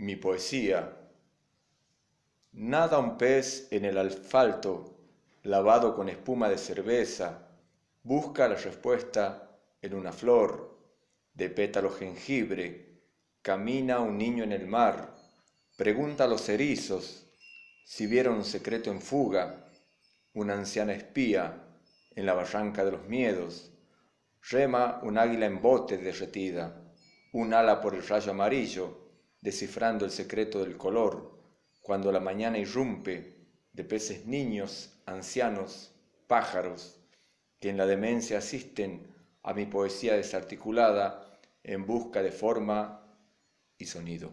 mi poesía. Nada un pez en el asfalto, lavado con espuma de cerveza, busca la respuesta en una flor, de pétalo jengibre, camina un niño en el mar, pregunta a los erizos si vieron un secreto en fuga, una anciana espía en la barranca de los miedos, rema un águila en bote derretida, un ala por el rayo amarillo, descifrando el secreto del color, cuando la mañana irrumpe de peces niños, ancianos, pájaros, que en la demencia asisten a mi poesía desarticulada en busca de forma y sonido.